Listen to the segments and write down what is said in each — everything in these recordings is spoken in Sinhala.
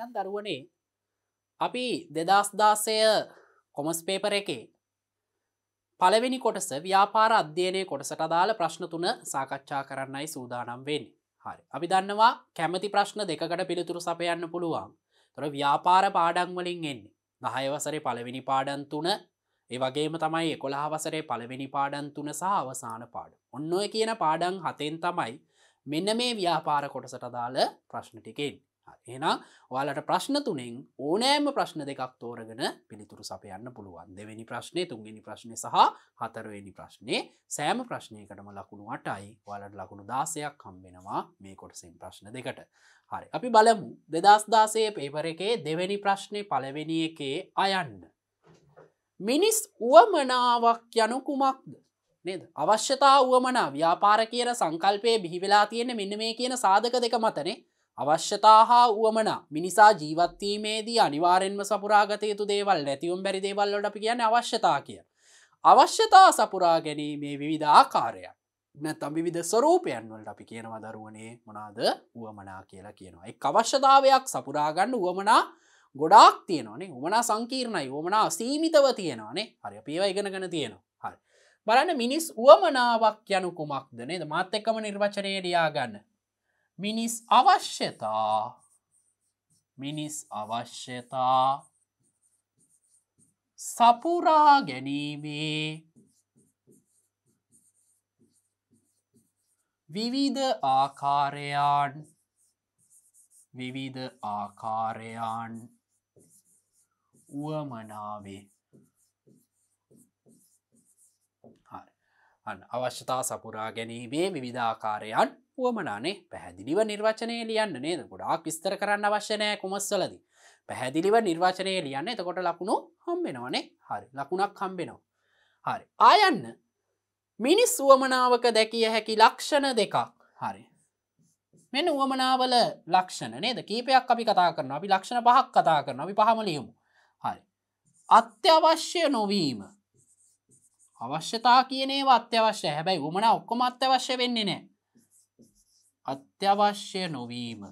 එහෙනම් දරුවනේ අපි දෙදස් දාසය කොමස් පේපර එකේ පළවෙනි කොටස ව්‍යාපාර අධ්‍යයනය කොටසට අදාළ ප්‍රශ්න තුන සාකච්ඡා කරන්නයි සූදානම් වෙන් හරි අපි දන්නවා කැමති ප්‍රශ්න දෙකට පිළිතුරු සපයන්න පුළුවන් තොර ව්‍යාපාර පාඩංවලින් එන්නේ දහයවසරේ පළවෙනි පාඩන් තුන ඒ වගේම තමයි එකොළහවසරේ පළවෙනි පාඩන් තුන සහ අවසාන පාඩ ඔන්න ඔය කියන පාඩන් හතෙන් තමයි මෙන්න මේ ව්‍යාපාර කොටසට දාළ ප්‍රශ්න ටිකෙන් එනම් ඔයාලට ප්‍රශ්න තුනෙන් ඕනෑම ප්‍රශ්න දෙකක් තෝරගෙන පිළිතුරු සපයන්න පුළුවන් දෙවැනි ප්‍රශ්නය තුන්ගනි ප්‍රශ්නය සහ හතරවෙනි ප්‍රශ්නය සෑම ප්‍රශ්නයකටම ලකුණු අටයි වලට ලකුණු දාසයක් කම්බෙනවා මේ කොටසින් ප්‍රශ්න දෙකට හරි අපි බලමු දෙදස්දාසය පේපර එකේ දෙවැනි ප්‍රශ්නය පලවෙනි එකේ අයන්න මිනිස් වුවමනාවක් යනු කුමක්ද නේද අවශ්‍යතා වුවමනා ව්‍යාපාර කියන සංකල්පය බිහිවෙලා තියෙන මෙන්න මේ කියන සාධක දෙක මතනේ අවශ්‍යතා හා වුවමන මිනිසා ජීවත්වීමේදී අනිවාරෙන්ම සපුරාගතයුතු දේවල් නැතිවුම් බැරි දේවල්ලට අපි කියන්න අවශ්‍යතා කිය. අවශ්‍යතා සපුරා ගැනීමේ විවිධාකාරයක්. නැත්තම් විධ ස්වරූපයන් වලට අපි කියනවා දරුවනේ මොනාද වුවමනා කියලා කියනවා. එක් අවශ්‍යතාවයක් සපුරාගන්න වුවමනා ගොඩාක් තියෙනවානේ උමනා සංකීර්ණයි ඕමනා සීමිතව තියෙනවානේ හරි පේව ඉගෙනගෙන තියෙනවා හරි බලන්න මිනිස් වුවමනාවක් යනු කුමක්දනේ මාත් එක්කම නිර්වචනය ඩියා ගන්න මිනිස් අවශ්‍යතා මිනිස් අවශ්‍යතා සපුරා ගැනීමේ විවිධ ආකාරයන් විවිධ ආකාරයන් වුවමනාවේ අන්න අවශ්‍යතා සපුරා ගැනීමේ විවිධාකාරයන් වුවමනානේ පැහැදිලිව නිර්වචනය ලියන්න නේද ගොඩාක් විස්තර කරන්න අවශ්‍යනය කුමස්සලද පැහැදිලිව නිර්වචනය ලියන්න එතකොට ලකුණු හම්බෙනවානේ හරි ලකුණක් හම්බෙනවා හරි ආයන්න මිනිස් වුවමනාවක දැකිය හැකි ලක්ෂණ දෙකක් හරි මෙන්න වුවමනාවල ලක්ෂණ නේද කීපයක් අපි කතා කරන අපි ලක්ෂණ පහක් කතා කරන අපි පහමලියමු හරි අත්‍යවශ්‍ය නොවීම අවශ්‍යතා කියනේ අත්‍යවශ්‍ය හැබැයි උමන ඔක්කොම අත්‍යවශ්‍ය වෙන්නේ නෑ අත්‍යවශ්‍ය නොවීම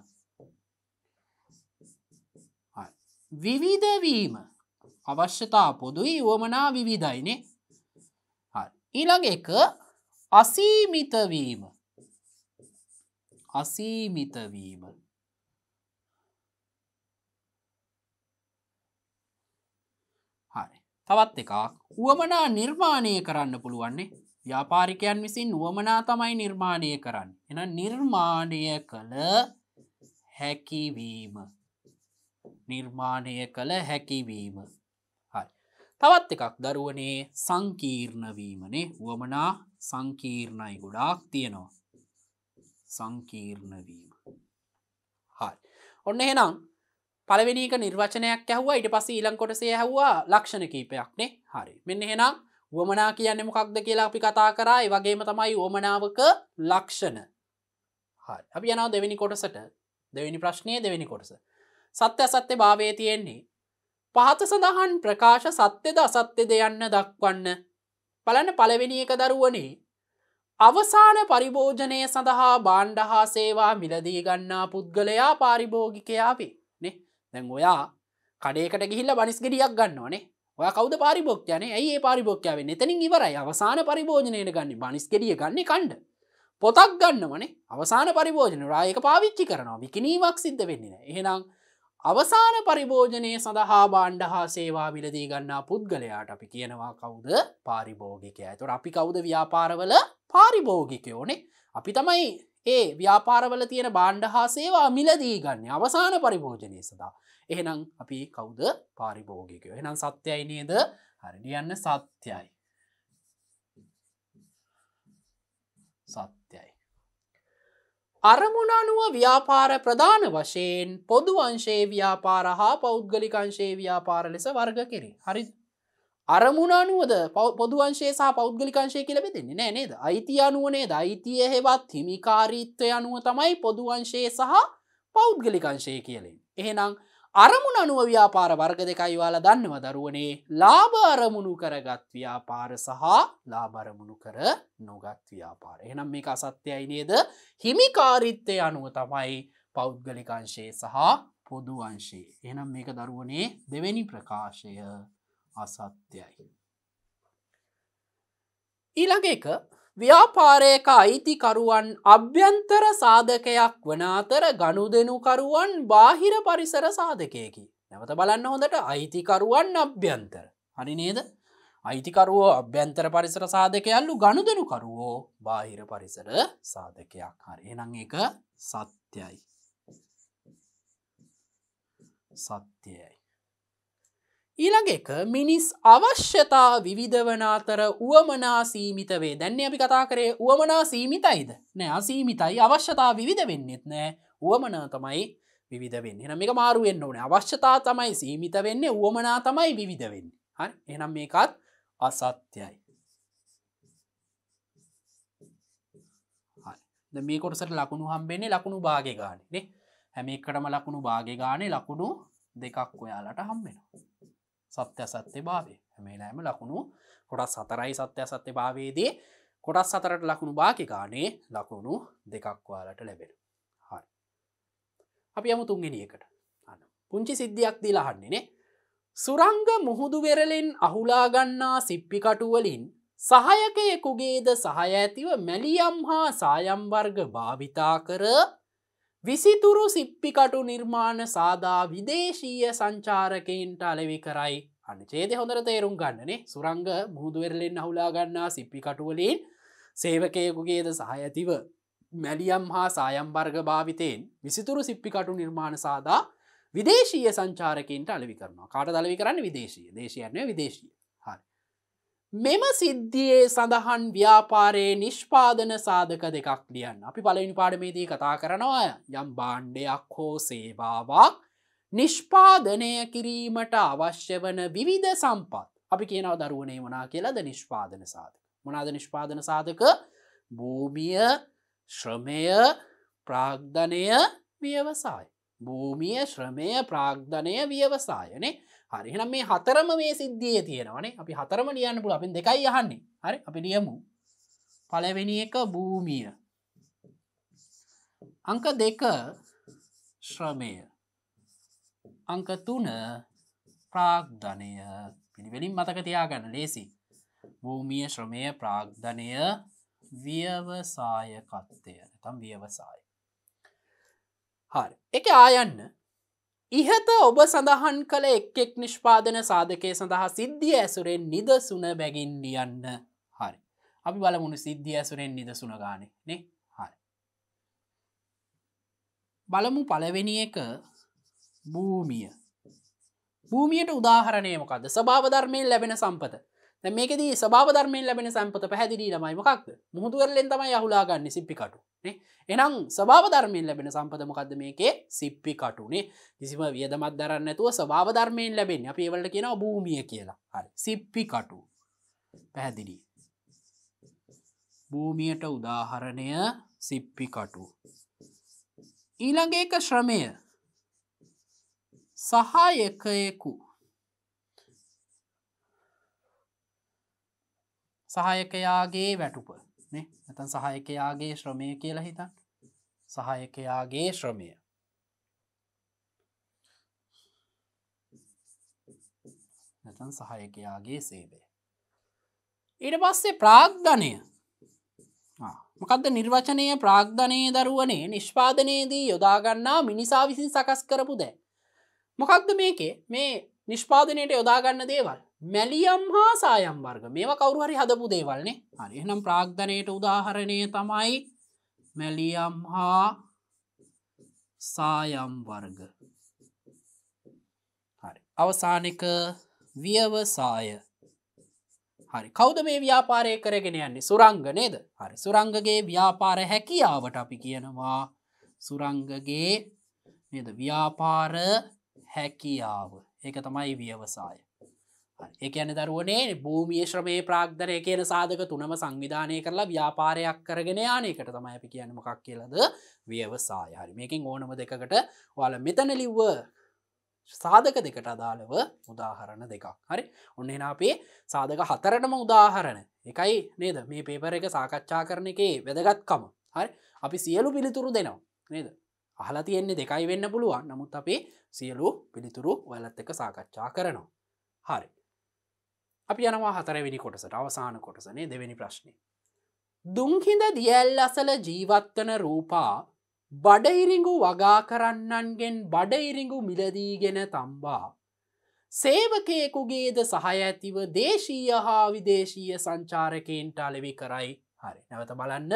විවිධවීම අවශ්‍යතා පොදුයි වුවමනා විවිධයිනේ ඊළඟ එක අසීමිතවීම අසීමිතවීම හරි තවත් එකක් වුවමනා නිර්මාණය කරන්න පුළුවන්නේ ව්‍යාපාරිකයන් විසින් වුවමනා තමයි නිර්මාණය කරන්න එන නිර්මාණය කළ හැකිවීම නිර්මාණය කළ හැකිවීම තවත් එකක් දරුවනේ සංකීර්ණවීමනේ වුවමනා සංකීර්ණයි ගොඩාක් තියෙනවා සංකීර්ණවීම හල් ඔන්න එහෙනම් පළවෙනික නිර්වචනයක් ඇහවා ඉට පස ඊලංකොටසේ හැවවා ලක්ෂණ කීපයක්නේ හරි මෙන්න එහෙනම් වමනා කියන්න මොකක්ද කියලා අපි කතා කරයි වගේම තමයි ඕමනාවක ලක්ෂණ හරි අපි යනාව දෙවැනි කොටසට දෙවැනි ප්‍රශ්නය දෙවැනි කොටස සත්‍ය අසත්‍ය භාවය තියෙන්නේ පහත සඳහන් ප්‍රකාශ සත්‍යද අසත්‍ය දෙයන්න දක්වන්න පලන පලවෙනි එක දරුවනේ අවසාන පරිභෝජනය සඳහා බාණ්ඩ හා සේවා මිලදී ගන්නා පුද්ගලයා පාරිභෝගිකයාවේ නේ දැන් ඔයා කඩේකට ගිහිල්ල බනිස්ගෙඩියක් ගන්නවානේ ඔය කවද පරිභෝක්්‍යයන ඒ පරිභෝක්්‍යාව එතනින් ඉවරයි අවසාන පරිභෝජනයට ගන්න බනිස්කෙරිය ගන්න කණ්ඩ පොතක් ගන්නවනේ අවසාන පරිභෝජන රායක පාවිච්චි කරනවා විකිනීවක් සිද්ධ වෙන්නේ එහෙනම් අවසාන පරිභෝජනය සඳහා බාණ්ඩ හා සේවා විලදී ගන්නා පුද්ගලයාට අපි කියනවා කවුද පාරිභෝගිකය තුොට අපි කවුද ව්‍යාපාරවල පාරිභෝගිකයෝනේ අපි තමයි ඒ ව්‍යාපාරවල තියෙන බාණ්ඩ හා සේවා මිලදී ගන්න අවසාන පරිභෝජනය සඳහා එහෙනම් අපි කවුද පාරිභෝගිකයෝ එහනම් සත්‍යයි නේද හරිඩියන්න සත්‍යයි සත්‍ය අරමුණ අනුව ව්‍යාපාර ප්‍රධාන වශයෙන් පොදු වංශේ ව්‍යාපාර හා පෞද්ගලිකංශේ ව්‍යාපාර ලෙස වර්ග කෙරේ හරි අරමුණ අනුවද පොදුවංශේ සහ පෞද්ගලිකංශය කියලබෙ දෙන්නේ නෑ නේද අයිති අනුවනේ දයිතිය හෙවත් හිමිකාරීත්වය අනුව තමයි පොදුවංශයේ සහ පෞද්ගලිකංශය කියලෙන් එහෙනම් අරමුණ අනුව ව්‍යාපාර වර්ග දෙකයි වාලා දන්නව දරුවනේ ලාභ අරමුණු කරගත් ව්‍යාපාර සහ ලාබරමුණු කර නොගත් ව්‍යාපාර එනම් මේ අසත්‍යයි නේද හිමිකාරිත්තය අනුව තමයි පෞද්ගලිකංශයේ සහ පොදු අංශයේ එනම් මේක දරුවනේ දෙවැනි ප්‍රකාශය අසත්‍යයි. ඊළඟ එක ව්‍යාපාරයක අයිතිකරුවන් අභ්‍යන්තර සාධකයක් වනාතර ගණු දෙනුකරුවන් බාහිර පරිසර සාධකයකි. නැවත බලන්න හොඳට අයිතිකරුවන් අභ්‍යන්තර. හරි නේද අයිතිකරුවෝ අභ්‍යන්තර පරිසර සාධකයල්ලු ගණු දෙනුකරුවෝ බාහිර පරිසර සාධකයක් හරි එනං එක සත්‍යයි. සත්‍යයයි. ඊළඟ එක මිනිස් අවශ්‍යතා විවිධ වනාතර වුවමනා සීමිතවේ දැන්න අපි කතා කරේ වුවමනා සීමිතයිද නෑ අසීමිතයි අවශ්‍යතා විවිධ වෙන්නෙත් නෑ වුවමනා තමයි විධ වෙන්න එනම් එක මාරුවෙන්න්න ඕන අවශ්‍යතා තමයි සීමිත වෙන්නේ වුවමනා තමයි විවිධ වෙන්න හරි එනම් මේකත් අසත්‍යයි මේ කොටසට ලකුණු හම්බෙන්නේ ලකුණු භාග ගානේ හැම එකටම ලකුණු භාග ගානේ ලකුණු දෙකක් ඔයාලට හම්බෙනවා සත්‍ය අසත්‍ය භාවය මේ නෑම ලකුණු කොටස් සතරයි සත්‍ය අසත්‍ය භාවේදී කොටස් සතරට ලකුණු භාකිකානේ ලකුණු දෙකක්වාලට ලැබෙන හරි අපි යමු තුන්ගෙනියකට අන්න පුංචි සිද්ධියක් දී ලහන්නේනේ සුරංග මුහුදු වෙරලෙන් අහුලාගන්නා සිප්පිකටුවලින් සහයකයකුගේද සහය ඇතිව මැලියම් හා සායම්වර්ග භාවිතා කර විසිතුරු සිප්පිකටු නිර්මාණ සාදා විදේශීය සංචාරකයින්ට අලෙවි කරයි අනචේද හොඳර තේරුම් ගන්නනේ සුරංග මුහුදුවෙරලෙන් අහුලා ගන්නා සිප්පිකටුවලින් සේවකයකුගේද සහයතිව මැලියම් හා සායම්බර්ග භාවිතයෙන් විසිතුරු සිප්පිකටු නිර්මාණ සාදා විදේශීය සංචාරකින්ට අලවි කරනවා කාට දලවි කරන්න විදේශීය දේශයන්නේ විදේශීය මෙම සිද්ධියේ සඳහන් ව්‍යාපාරයේ නිෂ්පාදන සාධක දෙකක් ලියන්න අපි පලනි පාඩමේදී කතා කරනවා යම් බාණ්ඩයක් හෝ සේවාවක් නිෂ්පාදනය කිරීමට අවශ්‍ය වන විවිධ සම්පත් අපි කියනව දරුවනේ වනා කියලද නිෂ්පාදන සාධක මොනාද නිෂ්පාදන සාධක භූමිය ශ්‍රමය ප්‍රාග්ධනය ව්‍යවසාය භූමිය ශ්‍රමය ප්‍රාග්ධනය ව්‍යවසායනේ හරි එහෙනම් මේ හතරම මේ සිද්ධියේ තියෙනවානේ අපි හතරම ලියන්න පුළුවන් අපි දෙකයි අහන්නේ හරි අපි ලියමු පළවෙනි එක භූමිය අංක දෙක ශ්‍රමය අංක තුන ප්‍රාග්ධනය පිළිවෙලින් මතක තියාගන්න ලේසි භූමිය ශ්‍රමය ප්‍රාග්ධනය ව්‍යවසායකත්වය තම් ව්‍යවසාය හරි එක ආයන්න ඉහත ඔබ සඳහන් කළ එක් එක් නිෂ්පාදන සාධකය සඳහා සිද්ධිය ඇසුරෙන් නිදසුන බැගින් ලියන්න හරි අපි බලමුණු සිද්ධිය ඇසුරෙන් නිදසුන ගානේ නේ හරි බලමු පලවෙනි එක භූමිය භූමියට උදාහරණයමකද සභාවධර්මයෙන් ලැබෙන සම්පත මේකද සභාධර්මයෙන් ලැබෙන සම්පත පැදිලී ළමයි මොකක්ද මුහතුවරලෙන් තමයි යහුලාගන්න සිප්පිකටු එනම් සභාධර්මයෙන් ලැබෙන සම්පදමකක්ද මේකේ සිප්පි කටුනේ කිසිම වියදමත් දරන්න ඇතුව සභාධර්මයෙන් ලැබෙන් අප ඒවලට කියෙන භූමිය කියලා හරි සිප්පි කටු පැහැදිලි භූමියට උදාහරණය සිප්පි කටු ඊළඟ එක ශ්‍රමය සහායකයෙකු සහයකයාගේ වැටුප නැතන් සහයකයාගේ ශ්‍රමය කියලා හිතන් සහයකයාගේ ශ්‍රමය නැතන් සහයකයාගේ සේවය ඊට පස්සේ ප්‍රාග්ධනය මොකක්ද නිර්වචනය ප්‍රාග්ධනය දරුවනේ නිෂ්පාදනයේදී යොදාගන්නා මිනිසා විසින් සකස් කරපු දෑ මොකක්ද මේකේ මේ නිෂ්පාදනයට යොදාගන්න දේවල් මැලියම් හා සායම් වර්ග මේවා කවරුහරි හදපු දේවල්නේ හරි එහනම් ප්‍රාග්ධනයට උදාහරණය තමයි මැලියම් හා සායම් වර්ග හරි අවසානක ව්‍යවසාය හරි කෞද මේ ව්‍යාපාරය කරගෙන යන්නේ සුරංග නේද හරි සුරංගගේ ව්‍යාපාර හැකියාවට අපි කියනවා සුරංගගේ නද ව්‍යාපාර හැකියාව ඒක තමයි ව්‍යවසාය එකන දරුවනේ භූමිය ශ්‍රමය ප්‍රාග්ධරය කියන සාධක තුනම සංවිධානය කරලා ව්‍යාපාරයක් කරගෙන යානයකට තමයි අපි කියන්න මොකක් කියලද ව්‍යවසාය හරි මේකින් ඕනම දෙකට වල මෙතන ලිව්ව සාධක දෙකට අදාළව උදාහරණ දෙකක් හරි ඔන්න එන අපේ සාධක හතරටම උදාහරණ එකයි නේද මේ පේපර එක සාකච්ඡා කරන එකේ වැදගත්කම හරි අපි සියලු පිළිතුරු දෙනවා නේද අහලා තියෙන්නේ දෙකයි වෙන්න පුළුවන් නමුත් අපේ සියලු පිළිතුරු වලත් එක සාකච්ඡා කරනවා හරි අපි යනවා හතරවෙනි කොටසට අවසාන කොටසනේ දෙවැනි ප්‍රශ්නය. දුංහිඳ දියල් අසල ජීවත්වන රූපා බඩඉරිඟු වගා කරන්නන්ගෙන් බඩඉරිඟු මිලදීගෙන තම්බා. සේවකයෙකුගේද සහය ඇතිව දේශීය හා විදේශීය සංචාරකයෙන්ට අලෙවි කරයි හරි නැවත බලන්න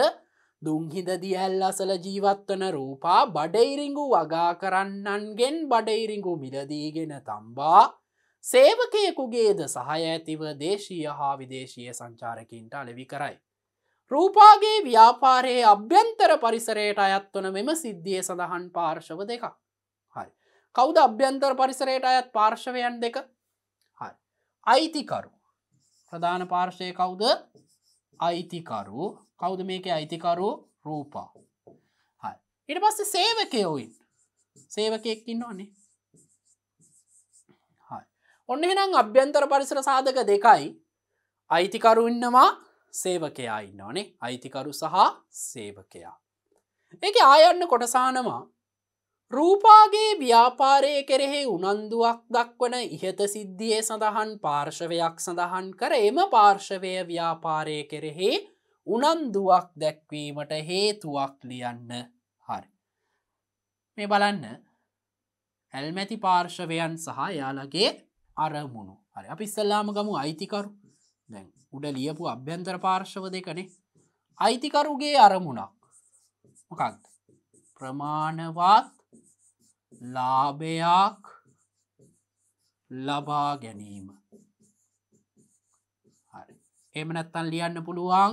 දුංහිද දියල් අසල ජීවත්වන රූපා බඩයිරිංගු වගා කරන්නන්ගෙන් බඩයිරිංගු මිලදීගෙන තම්බා සේවකයෙකුගේද සහය ඇතිව දේශීය හා විදේශීය සංචාරකින්ට අලෙවි කරයි. රූපාගේ ව්‍යාපාරයේ අභ්‍යන්තර පරිසරයට අයත්වන මෙම සිද්ධිය සඳහන් පාර්ශව දෙක. හරි. කෞද අභ්‍යන්තර පරිසරයට අයත් පාර්ශවයන් දෙක හරි. අයිතිකරු. ප්‍රධාන පාර්ශය කවුද අයිතිකරු කෞද මේක අයිතිකරු රූපා. හරි. ඉට පස්ස සේවකයෝයින් සේවකයෙක් ඉන්නවන්නේ ඔන්න එහෙනම් අභ්‍යන්තර පරිසර සාධක දෙකයි අයිතිකරු ඉන්නවා සේවකයා ඉන්න ඕනේ අයිතිකරු සහ සේවකයා. එක ආයන්න කොටසානවා රූපාගේ ව්‍යාපාරය කෙරෙහි උනන්දුවක් දක්වන ඉහත සිද්ධියේ සඳහන් පාර්ශවයක් සඳහන් කර එම පාර්ශවය ව්‍යාපාරය කෙරෙහි උනන්දුවක් දැක්වීමට හේතුවක් ලියන්න හරි. මේ බලන්න ඇල්මැති පාර්ශවයන් සහ යාලගේ අරමුණු හරි අපි ඉස්සල්ලාම ගමු අයිතිකරු දැන් උඩ ලියපු අභ්‍යන්තර පාර්ශව දෙකනේ අයිතිකරුගේ අරමුණක් මොකක්ද ප්‍රමාණවත් ලාභයක් ලබා ගැනීම එමනැත්තන් ලියන්න පුළුවන්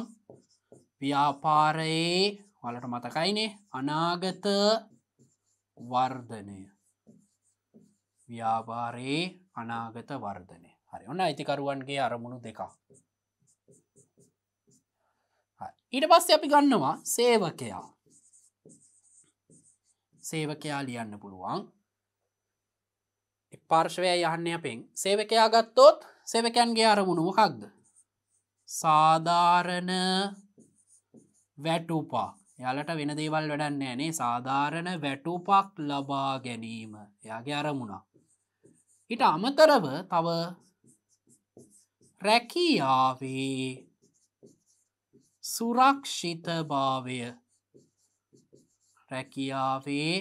ව්‍යාපාරයේ වලට මතකයිනේ අනාගත වර්ධනය ව්‍යාපාරයේ අනාගත වර්ධනය හරි ඔන්න අයිතිකරුවන්ගේ අරමුණු දෙකක් ඊට පස්ස අපි ගන්නවා සේවකයා සේවකයා ලියන්න පුළුවන් පාර්ශවය යහන්න අපෙන් සේවකයා ගත්තොත් සේවකයන්ගේ අරමුණු මොකක්ද සාධාරණ වැටුපා යාලට වෙන දේවල් වැඩන්න නේ සාධාරණ වැටුපක් ලබා ගැනීම එයාගේ අරමුණා ඉට අමතරව තව රැකියාවේ සුරක්ෂිතභාවය රැකියාවේ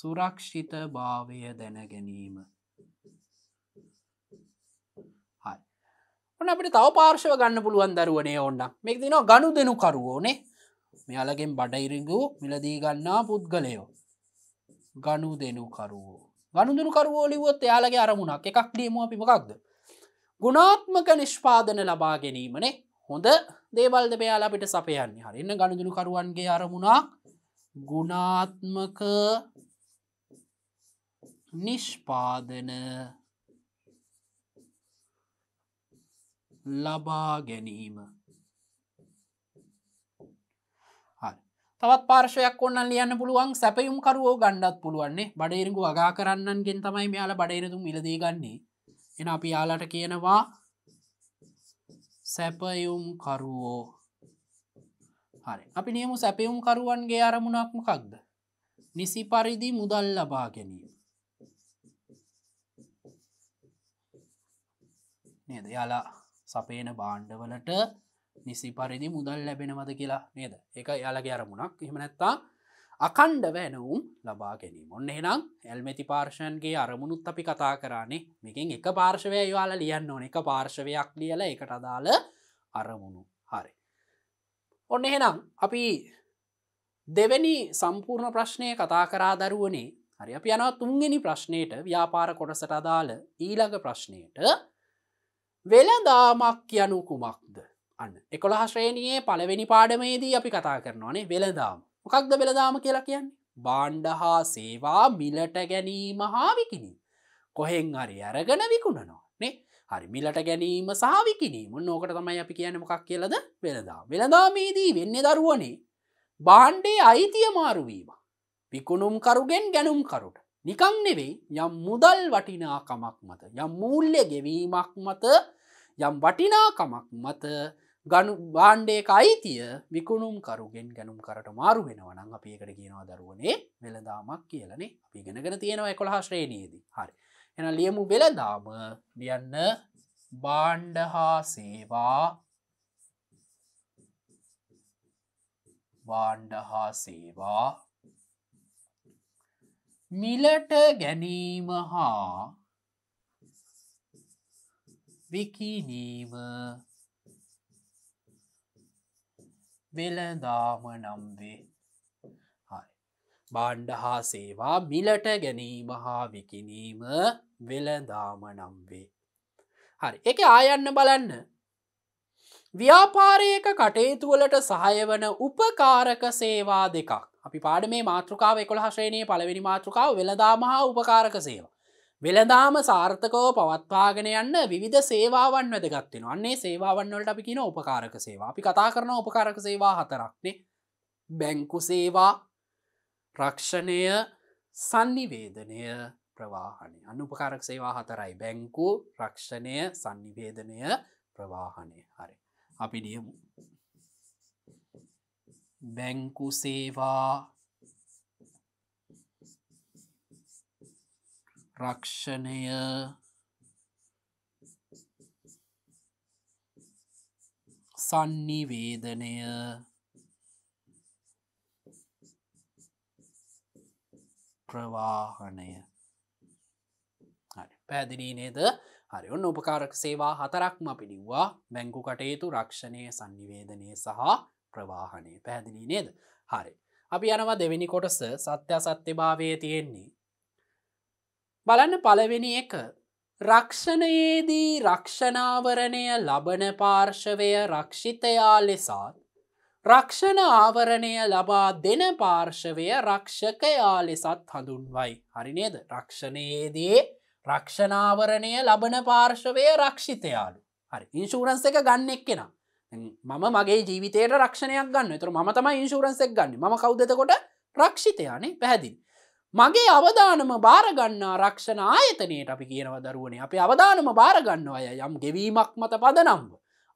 සුරක්ෂිත භාවය දැනගැනීම ඔන්න අපිට තව පාර්ශව ගන්න පුළුවන් දරුවනේ ඔන්න මෙක් දිනවා ගණු දෙනු කරුවෝනේ මෙයාලගෙන් බඩයිරිඟු මිලදී ගන්නා පුද්ගලයෝ ගණු දෙනු කරුවෝ ගණුදුරුකරුවෝලිවොත් එයාලගේ අරමුණක් එකක් ඩියමුව පිමකක්ද. ගුණාත්මක නිෂ්පාදන ලබා ගැනීමනේ හොඳ දේවල්ද බයාලාපිට සපයන්නේ හරින්න ගණදුරුකරුවන්ගේ අරමුණා ගුණාත්මක නිෂ්පාදන ලබා ගැනීම තවත් පාර්ශයක් ඔන්නන් ලියන්න පුළුවන් සැපයුම් කරුවෝ ගණ්ඩත් පුළුවන්නේ බඩේරකු වගා කරන්නන්ගෙන් තමයි මෙයාල බඩේරතුම් විලදී ගන්නේ එන අපි යාලට කියනවා සැපයුම් කරුවෝ හරි අපි නියමු සැපයුම් කරුවන්ගේ අරමුණක්ම කක්ද නිසි පරිදි මුදල් ලබා ගැනීම නේද යාලා සපේන බාණ්ඩවලට නිසි පරිදි මුදල් ලැබෙනවද කියලා නේද එක යාලගේ අරමුණක් එහමනැත්තා අකණ්ඩව ඇනවුම් ලබා ගැනීම ඔන්න එනම් ඇල්මැති පාර්ශයන්ගේ අරමුණුත් අපි කතා කරන්නේ මෙකින් එක පාර්ශවය යාල ලියන්න ඕන එක පාර්ශවයක් ලියල එකට අදාළ අරමුණු හරි ඔන්න එහෙනම් අපි දෙවැනි සම්පූර්ණ ප්‍රශ්නය කතා කරා දරුවනේ හරි අපි යනවා තුන්ගනි ප්‍රශ්නයට ව්‍යාපාර කොටසට අදාළ ඊළඟ ප්‍රශ්නයට වෙලදාමක් යනු කුමක්ද අන්න එකොළහ ශ්‍රේණයේ පළවෙනි පාඩමේදී අපි කතා කරනවානේ වෙළදාම් මොකක්ද වෙළදාම කියලා කියන්නේ බාණ්ඩ හා සේවා මිලට ගැනීම හා විකිනී කොහෙෙන් හරි අරගන විකුණනවා නේ හරි මිලට ගැනීම සාවිකිනීම නෝකට තමයි අපි කියන මොකක් කියලද වෙළදා වෙළදාමේදී වෙන්න දරුවනේ බාණ්ඩේ අයිතිය මාරුවීම පිකුණුම් කරුගෙන් ගැනුම් කරුට නිකං නෙවෙයි යම් මුදල් වටිනාකමක් මත යම් මූල්්‍ය ගෙවීමක් මත යම් වටිනාකමක් මත ගනු බාණ්ඩයක අයිතිය විකුණුම් කරුගෙන් ගැනුම් කරට මාරු වෙනවනං අපි එකට කියනවා දරුවනේ වෙළදාමක් කියලනේ අපි ගෙනගෙන තියෙනවා එකොළහ ශ්‍රේණයේදී හරි එන ලියමු වෙළදාම ලියන්න බාණ්ඩ හා සේවා බාණ්ඩ හා සේවා මිලට ගැනීම හා විකිනීම වෙලදාම නම්වේ බාණ්ඩ හා සේවා මිලට ගැනීම හා විකිනීම වෙලදාම නම්වේ. හරි එක ආයන්න බලන්න. ව්‍යාපාරයක කටයුතුවලට සහය වන උපකාරක සේවා දෙකක් අපි පාඩ මේ මාතෘකාව එකොළ හශ්‍රේණය පළවෙනි මාතෘකාව වෙලදාම හා උපකාරක සේවා. වෙළදාම සාර්ථකෝ පවත්වාගෙන යන්න විධ සේවාවන් වැදගත්වෙන අන්නේ සේවාවන් වලට අපි කියන උපකාරක සේවා අපි කතා කරන උපකාරක සේවා හතරක්නේ බැංකු සේවා රක්ෂණය සන්නිවේදනය ප්‍රවාහණය අන්න උපකාරක් සේවා හතරයි බැංකු රක්ෂණය සන්නිවේදනය ප්‍රවාහණය හරි අපි නියමු බැංකු සේවා රක්ෂණය සන්නිවේදනය ප්‍රවාහනය පැදිලී නේද හරි ඔන්න උපකාරක සේවා හතරක්ම පිළිව්වා බැංකු කටයුතු රක්ෂණය සංනිවේදනය සහ ප්‍රවාහනය පැහැදිලී නේද හරි අපි යනවා දෙවෙනි කොටස සත්‍ය සත්‍ය භාවය තියෙන්නේ බලන්න පළවෙනි එක රක්ෂණයේදී රක්ෂණාවරණය ලබන පාර්ශවය රක්ෂිතයා ලෙසාත් රක්ෂණ ආවරණය ලබා දෙන පාර්ශවය රක්ෂකයා ලෙසත් හඳුන්වයි. හරිනේද රක්ෂණයේදී රක්ෂණාවරණය ලබන පාර්ශවය රක්ෂිතයාලු. හරි ඉන්ශූරන්ස එක ගන්න එක් කෙන. මම මගේ ජීවිතයට රක්ෂණයක් ගන්න තුර ම තම ඉන්ශූරන්සෙක් ගන්න ම කවදතකොට රක්ෂිතයානේ පැහැදිල්. මගේ අවධානම භාරගන්නා රක්ෂණ ආයතනයට අපි කියනව දරුවනේ අපේ අවධානම භාරගන්න අය යම් ගෙවීමක් මත පදනම්ව.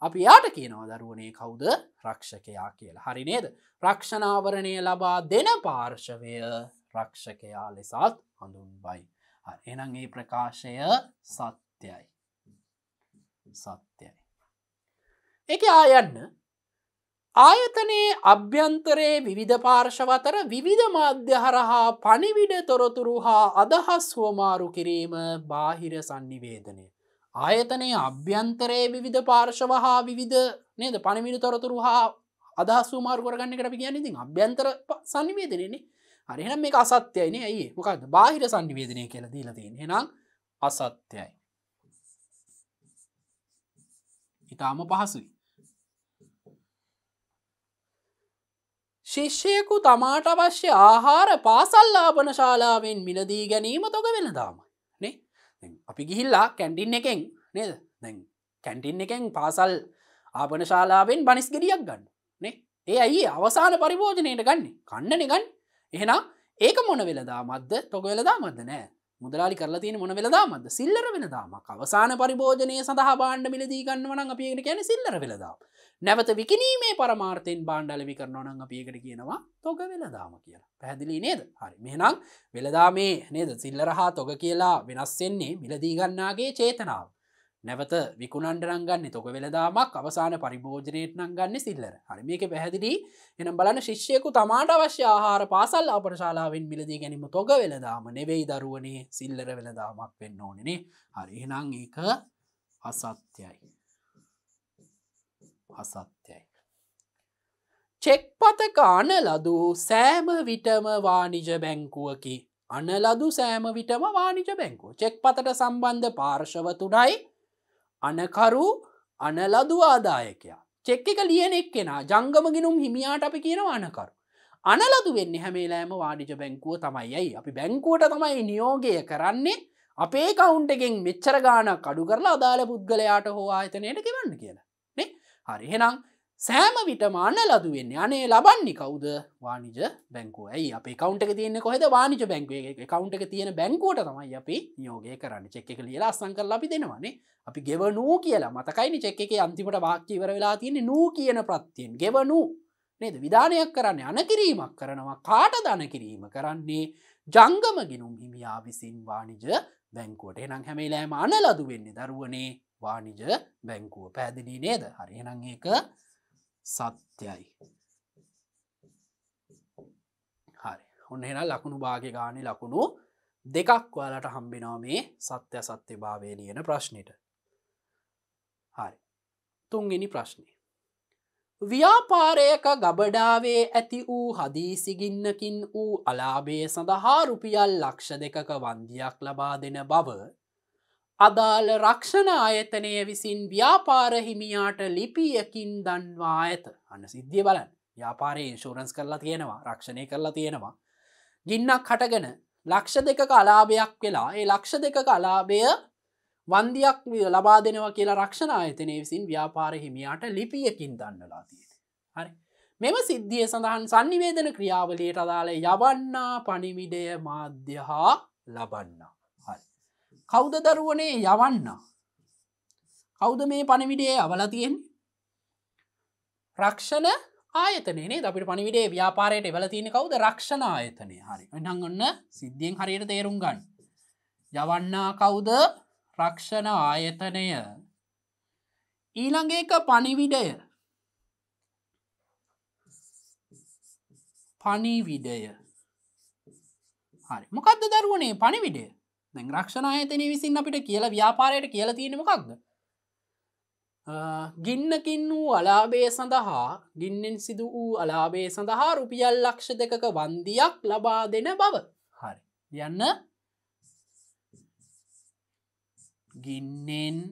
අපි යාට කියනව දරුවනේ කවුද රක්ෂකයා කියලා හරි නේද රක්ෂණාවරණය ලබා දෙන පාර්ශවය රක්ෂකයා ලෙසත් හඳුන්බයි. එනම් ඒ ප්‍රකාශය සත්‍යයි. සත්‍යයි. එක ආයන්න ආයතනයේ අභ්‍යන්තරයේ විවිධ පාර්ශවතර විවිධ මාධ්‍ය හරහා පනිවිඩ තොරතුරු හා අදහස් හෝමාරු කිරීම බාහිර සංනිවේදනය. ආයතනයේ අභ්‍යන්තරයේ විවිධ පාර්ශව හා විවිධ නේද පනිමිඩ තොරතුරු හා අදහස් මාරු කරගන්න කරපි කියන්න ඉතින් අභ්‍යන්තර සංනිවේදනයන්නේ හරිහෙනම් මේ අසත්‍යයන ඇයි මොකක්ද බාහිර සංනිවේදනය කියලදී ලතින් හෙනම් අසත්‍යයි. ඉතාම පහසුයි. ශිෂ්‍යයකු තමාට අවශ්‍ය ආහාර පාසල්ලාබන ශාලාවෙන් මිලදී ගැනීම තොක වෙන දාමයි නේ අපි ගිහිල්ලා කැන්ඩින් එකෙන් නේද දැන් කැන්ටින් එකෙන් පාසල් ආපන ශාලාවෙන් බනිස්ගෙඩියක් ගන්න නේ ඒ ඇයි අවසාන පරිභෝජනයට ගන්න කන්නන ගන්න එහෙනම් ඒක මොන වෙලදා මද්ද තොක වෙලදා මද නෑ මුදලාි කරලා තියෙන මොන වෙලදා මද සිල්ලර වෙනදාමක් අවසාන පරිභෝජනය සඳහා බාණ්ඩ මිලදී ගන්නවන අපිට කැන සිල්ලර වෙලදා නැවත විකිනීමේ පරමාර්තයෙන් බාණ්ඩලවි කරන නං පියකට කියනවා තොග වෙලදාම කියලා පැහැදිලි නේද හරි මෙනම් වෙලදාමේ නේද සිල්ලරහා තොග කියලා වෙනස්සෙන්නේ මිලදීගන්නාගේ චේතනාව නැවත විකුණන්ඩ රංගන්න තොක වෙලදාමක් අවසාන පරිභෝජනයට නංගන්න සිල්ලර හරි මේක පැහැදිලි එනම් බලන ශිෂ්‍යයකු තමාට අවශ්‍ය ආහාර පාසල් අපරශාලාවෙන් මිලදී ගැනීම තොග වෙලදාම නෙවෙයි දරුවනේ සිල්ලර වෙලදාමක් වෙන්න ඕනනේ හරි එනං ඒක අසත්‍යයි. අසත්‍යයි. චෙක්පතක අනලදු සෑම විටම වානිජ බැංකුවකි. අනලදු සෑම විටම වානිජ බැංකු. චෙක්පතට සම්බන්ධ පාර්ශවතුනයි අනකරු අනලදු ආදායකයා. චෙක්ක ලියනෙක් කෙන ජංගම ගෙනුම් හිමියාට අපි කියන අනකරු. අනලදු වෙන්න හැමේලෑම වානිජ බැංකුව තමයි යයි අපි බැංකුවට තමයි නියෝගය කරන්නේ අපේ කවුන්ටගෙන් මෙච්චර ගාන කඩු කරලා අදාළ පුද්ගලයාට හෝ ආයතනයට කිවන්න කියලා. හරි හෙනම් සෑම විටම අන්න ලදුවෙන්න අනේ ලබන්නේ කවුද වානිජ බැංකෝ ඇයි අප කවන්ට තියන කොහෙද වානිජ බැංකුවේ කවන්ට තියෙන බැංකෝට තමයි අපි යෝගය කරන්න චෙක් එක ලියලා අසංකල් ලබි දෙනවානේ අපි ගෙවනූ කියලා මතකයිනි චෙක් එක අන්තිමට වාක්‍යවර වෙලා තියන්නේ නූ කියන ප්‍රත්තියෙන් ගෙවනූ නේද විධානයක් කරන්න අනකිරීමක් කරනවා කාට දන කිරීම කරන්නේ ජංගම ගෙනුම් හිමියා විසින් වානිජ බැංකුවට එනම් හැමේලෑම අන ලදු වෙන්නේ දරුවනේ වානිජ බැංකුව පැදිලී නේද හරිහෙනං ඒක සත්‍යයි හරි ඔන්න එෙන ලකුණු භාග ගානය ලකුණු දෙකක් වලට හම්බෙනවා මේ සත්‍ය සත්‍ය භාවය ලියන ප්‍රශ්නයට හරි තුන්ගනි ප්‍රශ්නය ව්‍යාපාරයක ගබඩාවේ ඇති වූ හදීසිගින්නකින් වූ අලාබේ සඳහා රුපියල් ලක්ෂ දෙකක වන්දියක් ලබා දෙන බව අදාළ රක්ෂණ ආයතනය විසින් ව්‍යාපාරහිමියාට ලිපියකින් දන්වා ඇත අන්න සිද්ධිය බලන් ්‍යාපාරය ඉන්ශෝරන්ස් කරලා තියෙනවා රක්ෂණය කරලා තියෙනවා ගින්නක් හටගෙන ලක්ෂ දෙක කලාභයක් වෙලා ඒ ලක්ෂ දෙක කලාභය වන්දියක් ලබා දෙනවා කියලා රක්ෂණ ආයතනය විසින් ව්‍යාපාර හිමියාට ලිපියකින් දන්නලා තිය හරි මෙම සිද්ධිය සඳහන් සංනිවේදන ක්‍රියාවලියට අදාළ යවන්නා පනිමිඩය මාධ්‍ය හා ලබන්නා කෞද දරුවනේ යවන්න කෞද මේ පණවිඩේ අවලතියෙන් රක්ෂණ ආයතනේ අපිට පනිවිඩේ ව්‍යාපාරයට එවලතියෙන කවුද රක්ෂණ ආයතනය හරි නඟන්න සිද්ධියෙන් හරියට තේරුම් ගන්න යවන්නා කවුද රක්ෂණ ආයතනය ඊළඟක පනිවිඩය පනිවිඩය හරි මොකක්ද දරුවනේ පනිවිඩේ දැන් රක්ෂණ ආයතනය විසින් අපිට කියලා ව්‍යාපාරයට කියලා තියෙනමකක්ද ගින්නකින් වූ අලාබේ සඳහා ගින්නෙන් සිදු වූ අලාබේ සඳහා රුපියල් ලක්ෂ දෙකක වන්දියක් ලබා දෙන බව හරි යන්න ගින්නෙන්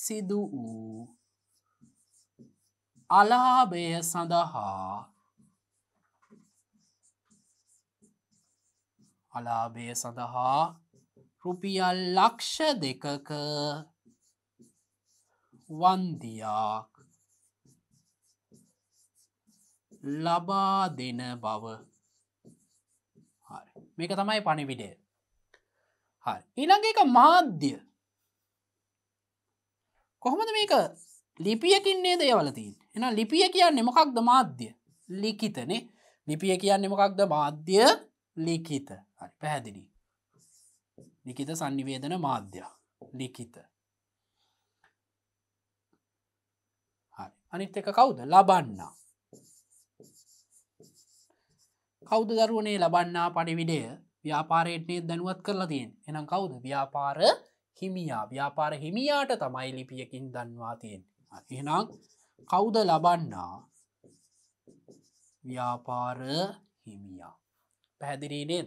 සිදු වූ අලාබය සඳහා අලාභය සඳහා රුපියල් ලක්ෂ දෙකක වන්දියක් ලබා දෙන බව මේක තමයි පණිවිඩය හරි ඊළඟ එක මාධ්‍ය කොහොමද මේක ලිපියකින් නේද යවලතින් එන ලිපිය කියන්නේ මොකක්ද මාධ්‍ය ලිඛිතනේ ලිපිය කියන්නේ මොකක්ද මාධ්‍ය ලිකිත හරි පැහැදිලි ලිකිත සංනිවේදන මාධ්‍ය ලිකිත හරි අනිත් එක කවුද ලබන්න කෞද දරුවනේ ලබන්නා පඩිවිඩය ව්‍යාපාරයටනේ දැනුවත් කරලා තියෙන් එනම් කවුද ව්‍යාපාර හිමියා ව්‍යාපාර හිමියාට තමයි ලිපියකින් දන්වා තියෙන් එනම් කවුද ලබන්නා ව්‍යාපාර හිමියා පැහැදිරී නේද.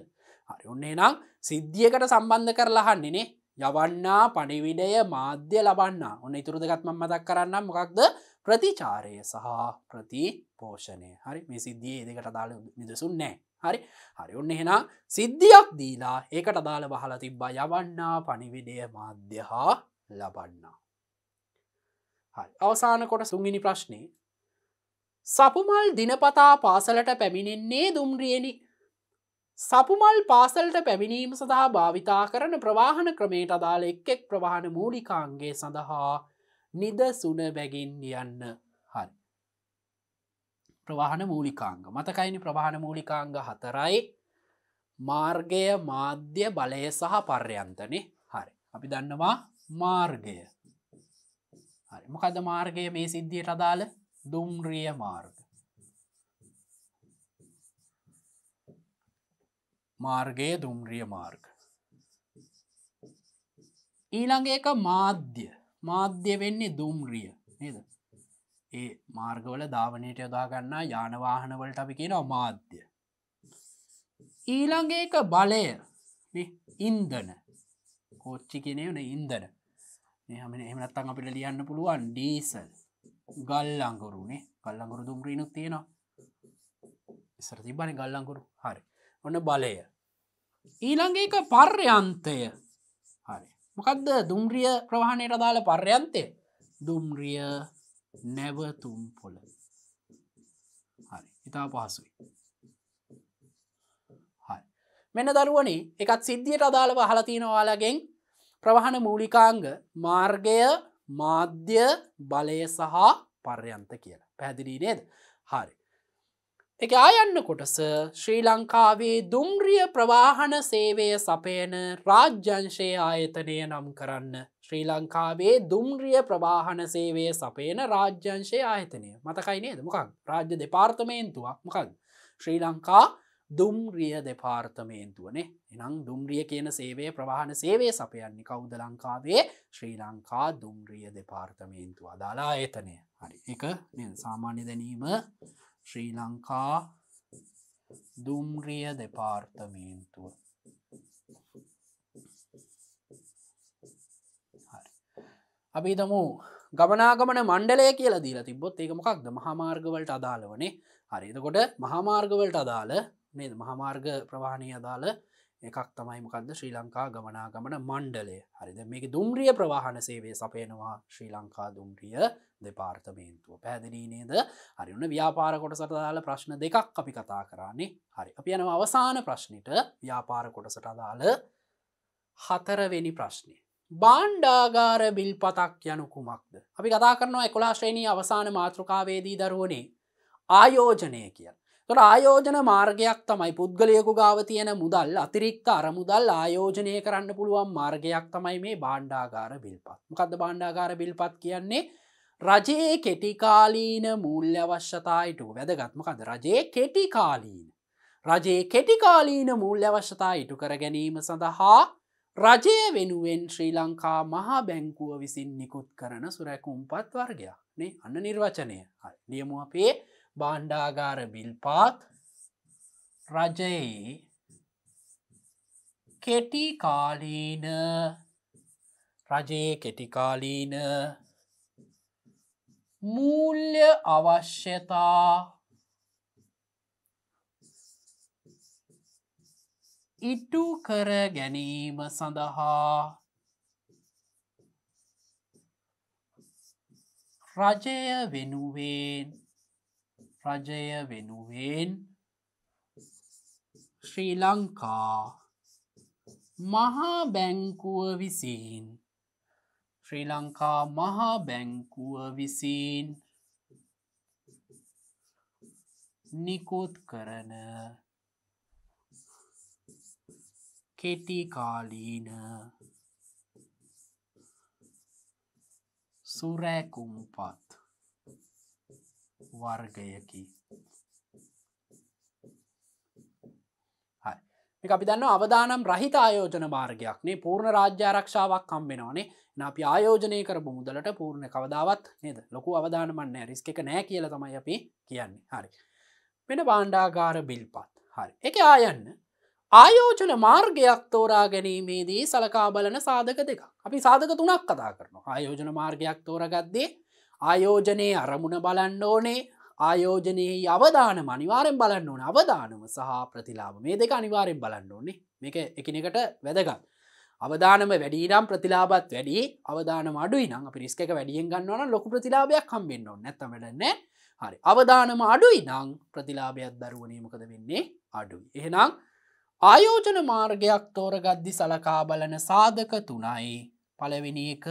හරි ඔන්නේ නම් සිද්ධියකට සම්බන්ධ කරලහන්නේනේ යවන්නා පනිවිඩය මාධ්‍ය ලබන්න ඔන්න ඉතුරදගත්ම මදක් කරන්න මොකක්ද ප්‍රතිචාරය සහ ප්‍රතිපෝෂණය හරි මේ සිද්ධිය ඒදකට දාළ නිදසුන් නෑ හරි හරි ඔන්න එහෙනා සිද්ධියක් දීලා ඒකට දාළ බහල තිබ්බා යවන්නා පනිවිඩය මාධ්‍ය හා ලබන්න හරි අවසාන කොට සුංගිනි ප්‍රශ්නය සපුමල් දිනපතා පාසලට පැමිණෙන්නේ දුම්රියනි සපුමල් පාසල්ට පැමිණීම සඳහා භාවිතා කරන ප්‍රවාහන ක්‍රමයට අදාළ එක් එක් ප්‍රවාහන මූලිකාන්ගේ සඳහා නිදසුන බැගින් යන්න හරි. ප්‍රවාහන මූලිකාංග මතකයිනි ප්‍රවාහන මූලිකාංග හතරයි මාර්ගය මාධ්‍ය බලය සහ පර්යන්තනෙ හරි. අපි දන්නවා මාර්ගය. මොකද මාර්ගය මේ සිද්ධියට අදාළ දුම්රිය මාර්ග. මාර්ගයේ දුම්රිය මාර්ග. ඊළඟ එක මාධ්‍ය මාධ්‍ය වෙන්නේ දුම්රිය නේද ඒ මාර්ගවල ධාවනයට යොදාගන්න යානවාහනවලට අපි කියන මාධ්‍ය ඊළඟ එක බලය ඉන්දන කෝච්චි කෙනවන ඉන්දන එහම එහමනත්තන් අපිට ලියන්න පුළුවන් ඩීසල් ගල්ලංගුරුනේ කල්ලංගුරු දුම්රීනුත් තියෙනවා ඉසරතිබන ගල්ලංගුරු හරි ඔන්න බලය ඊළඟ එක පර්යන්තය හරි මොකක්ද දුම්රිය ප්‍රවාණයට දාල පර්යන්තය දුම්රිය නැවතුම් පොල හරි ඉතා පහසුයි හරි මෙන්න දරුවනි එකත් සිද්ධියට අදාළව හලතිනවාලගෙන් ප්‍රවහන මූලිකාංග මාර්ගය මාධ්‍ය බලය සහ පර්යන්ත කියලා පැදිලී නේද හරි එක අයන්න කොටස ශ්‍රී ලංකාවේ දුම්රිය ප්‍රවාහන සේවය සපයන රාජ්‍යංශය ආයතනය නම් කරන්න. ශ්‍රී ලංකාවේ දුම්රිය ප්‍රවාහන සේවය සපයන රාජ්‍යංශය ආයතනය මතකයිනේද මොකක් රාජ්‍ය දෙපාර්තමේන්තුවක් මොකක් ශ්‍රී ලංකා දුම්රිය දෙපාර්තමේන්තුවනේ එනම් දුම්රිය කියන සේවය ප්‍රවාහන සේවය සපයන්නේ කෞද ලංකාවේ ශ්‍රී ලංකා දුම්රිය දෙපාර්තමේන්තුව අදාලා ආයතනය හරි එක සාමාන්‍ය දැනීම ශ්‍රී ලංකා දුම්රිය දෙපාර්තමේන්තුව අපි තමු ගමනාගමන මණ්ඩලය කියලා දීලා තිබොත් ඒක මොකක්ද මහමාර්ගවලට අදාළ වනේ හරිදකොට මහමාර්ගවලට අදාළ නේද මහමාර්ග ප්‍රවාණය අදාළ එකක් තමයි මොකක්ද ශ්‍රී ලංකා ගමනාගමන මණ්ඩලය හරිද මේක දුම්රිය ප්‍රවාහන සේවේ සපයනවා ශ්‍රී ලංකා දුම්රිය දෙපාර්තමේන්තුව පැදිලී නේද හරින්න ව්‍යාපාර කොටසට දාල ප්‍රශ්න දෙකක් අපි කතා කරන්නේ හරි අප යනව අවසාන ප්‍රශ්නයට ව්‍යාපාර කොටසට අදාළ හතරවෙනි ප්‍රශ්නය බාණ්ඩාගාර බිල් පතක් යනු කුමක්ද අපි කතා කරනවා එකොලාශ්‍රේණී අවසාන මාතෘකාවේදී දරුවනේ ආයෝජනය කියල තොට ආයෝජන මාර්ගයක් තමයි පුද්ගලයකු ගාව තියෙන මුදල් අතිරික්ත අරමුදල් ආයෝජනය කරන්න පුළුවන් මාර්ගයක් තමයි මේ බාණ්ඩාගාර බිල්පත් මොකද බාණ්ඩාගාර බිල්පත් කියන්නේ රජයේ කෙටිකාලීන මුල්්‍ය අවශ්‍යතායිට වැදගත්මකද රජයේ කෙටිකාලීන. රජයේ කෙටිකාලීන මුල්්‍ය අවශ්‍යතා ඉටු කර ගැනීම සඳහා රජය වෙනුවෙන් ශ්‍රී ලංකා මහා බැංකුව විසින් නිකුත් කරන සුරැකුම්පත් වර්ගයක් නේ අන්න නිර්වචනය ලියමු අපේ බාණ්ඩාගාර බිල්පාත් රජයේ කෙටිකාලීන රජයේ කෙටිකාලීන මූල්්‍ය අවශ්‍යතා ඉටු කර ගැනීම සඳහා රජය වෙනුවෙන් රජය වෙනුවෙන් ශ්‍රී ලංකා මහා බැංකුව විසින් ශ්‍රී ලංකා මහා බැංකුව විසින් නිකුත් කරන කෙටිකාලීන සුරැකුම්පත් වර්ගයකි අපි දන්න අවදානම් රහිත ආයෝජන මාර්ගයක්නේ පූර්ණ රාජ්‍යාරක්ෂාවක් කම්බෙනවානේ අපි ආයෝජනය කරපු මුදලට පූර්ණ කවදාවත් නේද ලොකු අවධානමන්න රිස්ක එක නෑ කියල තමයි අපි කියන්නේ හරි වෙන බාණ්ඩාගාර බිල්පත් හරි එක ආයන්න ආයෝජන මාර්ගයක් තෝරා ගැනීමේදී සලකා බලන සාධක දෙක අපි සාධක තුනක් කතා කරනවා ආයෝජන මාර්ගයක් තෝරගත්දේ ආයෝජනයේ අරමුණ බලන්න ඕනේ ආයෝජනයේ අවධාන මනිවාරෙන් බලන්න ඕන අවධානම සහ ප්‍රතිලාබ මේ දෙක අනිවාරෙන් බලන්න ඕනේ මේක එකනකට වැදගත් අවධානම වැඩීනම් ප්‍රතිලාබත් වැඩි අවධාන අඩුයි නම් අපි රිස්ක වැඩියෙන් ගන්නවන ලොකු ප්‍රතිලාභයක් හම්බෙන්න්න නැතමටන්න හරි අවධානම අඩුයි නං ප්‍රතිලාභයක් දරුවනීමකද වෙන්නේ අඩුයි. එහෙනම් ආයෝජන මාර්ගයක් තෝරගද්දි සලකා බලන සාධක තුනයි පලවෙනි එක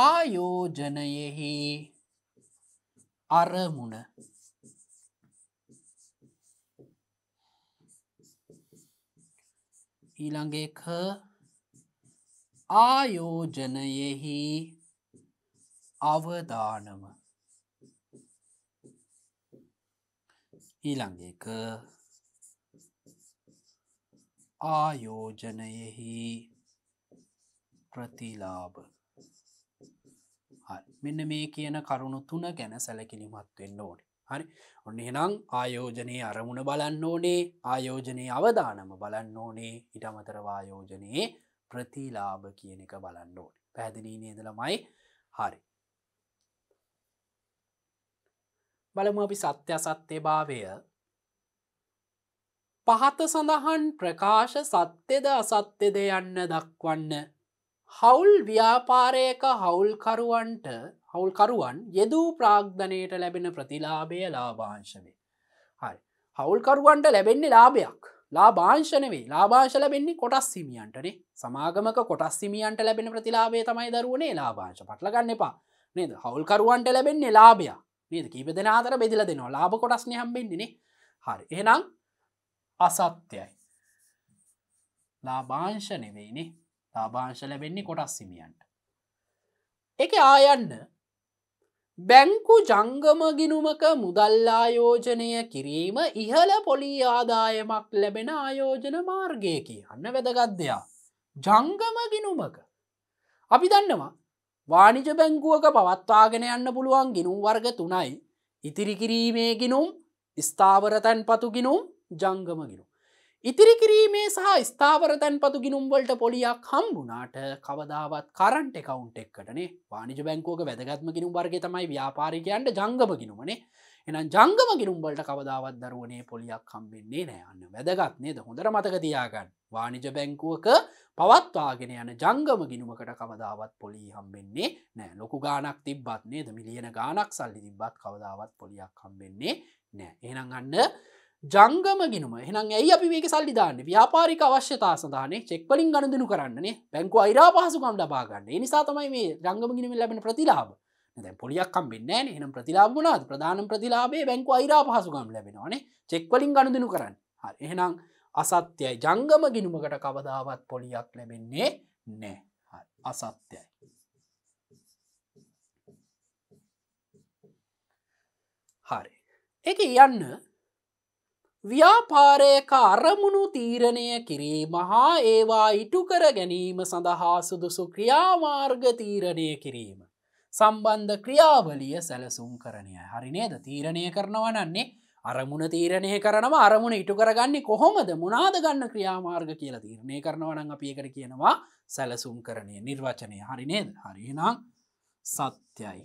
ආයෝජනයෙහි අරමුණ ඊළඟ එක ආයෝජනයෙහි අවධානම ඊළඟ එක ආයෝජනයෙහි ප්‍රතිලාභ මෙන්න මේ කියන කරුණු තුන ගැන සැලකිලිමත් වෙන්න ඕන හරි ඔන්න එහෙනම් ආයෝජනයේ අරමුණ බලන්න ඕනේ ආයෝජනයේ අවධානම බලන්න ඕනේ ඉටමතරවායෝජනයේ ප්‍රතිලාභ කියන එක බලන්න ඕනේ පැදිලී නේද ළමයි හරි බලමු අපි සත්‍ය සත්‍යය භාවය පහත සඳහන් ප්‍රකාශ සත්‍යද අසත්‍යද යන්න දක්වන්න හවුල් ව්‍යාපාරයක හවුල්කරුවන්ට හවුල්කරුවන් යෙදූ ප්‍රාග්ධනයට ලැබෙන ප්‍රතිලාභය ලාභාංශවේ. හරි හවුල්කරුවන්ට ලැබෙන්නේ ලාභයක් ලාභාංශනවේ ලාභාංශ ලැබෙන්නේ කොටස් හිමියන්ටනේ සමාගමක කොටස් හිමියන්ට ලැබෙන ප්‍රතිලාබේ තමයි දරුවනේ ලාභාංශ පටලගන්න එපා නේද හවුල්කරුවන්ට ලැබෙන්නේ ලාභයක් නේද කීප දෙෙන අතර බෙදිල දෙනවා ලාභ කොටස්නය හම්බෙන්න්නේ හරි එහෙනම් අසත්‍යයි ලාභාංශ නෙවෙයිනේ ලාභාංශ ලැබෙන්නේ කොටස් හිමියන්ට එක ආයන්න බැංකු ජංගම ගිනුමක මුදල්ලායෝජනය කිරීම ඉහළ පොලී ආදායමක් ලැබෙන ආයෝජන මාර්ගයකි අන්න වැදගත්දයා. ජංගම ගිනුමක. අපි දන්නවා වානිජ බැංකුවක පවත්වාගෙන යන්න පුළුවන් ගිනුම් වර්ග තුනයි ඉතිරිකිරීමේ ගිනුම් ස්ථාවරතැන් පතු ගිනුම් ජංගම ගිනුම්. ඉතිරි කිරීමේ සහ ස්ථාවර තැන් පතු ගිනුම්වලට පොලියක් හම්බුනාට කවදාවත් කරන්ට කවුන්ට එක්කටනේ වානිජ බැංකෝක වැදගත්ම ගිනුම් වර්ගේ තමයි ව්‍යාපාරිකයන්ට ජංගම ගිනුමනේ එනම් ජංගම ගිනුම්වලට කවදාවත් දරුවනේ පොලියක් කම්බෙන්නේ නෑ අන්න වැදගත් නේද හොඳර මතකතියාගන්න වානිජ බැංකුවක පවත්වාගෙන යන ජංගම ගිනුමකට කවදාවත් පොලී හම්බෙන්නේ නෑ ලොකු ගානක් තිබ්බත් නේද මිලියන ගානක් සල්ලි තිබ්බත් කවදාවත් පොලියක් හම්බෙන්නේ නෑ එනම් අන්න ජංගම ගිනම හෙනම් ඇයි අපි මේක සල්ලිධාන්න ව්‍යාපාරික අවශ්‍යතා සඳහනේ චෙක්පලින් ගණදනු කරන්නේ බැංකු අයිරා පහසුකම් ලබාගන්න නිසා තමයි මේ රංගම ගිනම ලැබෙන ප්‍රතිලාබ දැ පොලියක්කම් වෙන්න එනම් ප්‍රතිලාබුණනාත් ප්‍රධාන ප්‍රතිලාබේ බැංකු අයිරා පහසුකම් ලැබෙනවානේ චෙක්වලින් ගණදනු කරන්න එහෙනම් අසත්‍යයි ජංගම ගිනුමකට කවදාවත් පොලියක් ලැබෙන්නේ නෑ අසත්‍යයි. හරි. එක යන්න ව්‍යාපාරයක අරමුණු තීරණය කිරීම හා ඒවා ඉටුකර ගැනීම සඳහා සුදුසු ක්‍රියාමාර්ග තීරණය කිරීම. සම්බන්ධ ක්‍රියාවලිය සැලසුම් කරණය හරිනේද තීරණය කරනවනන්නේ අරමුණ තීරණය කරනවා අරමුණ ඉටු කරගන්නේ කොහොමද මුණද ගන්න ක්‍රියාමාර්ග කියලා තීරණය කරනවනං අපියකට කියනවා සැලසුම් කරණය නිර්වචනය හරිනේද හරිනම් සත්‍යයි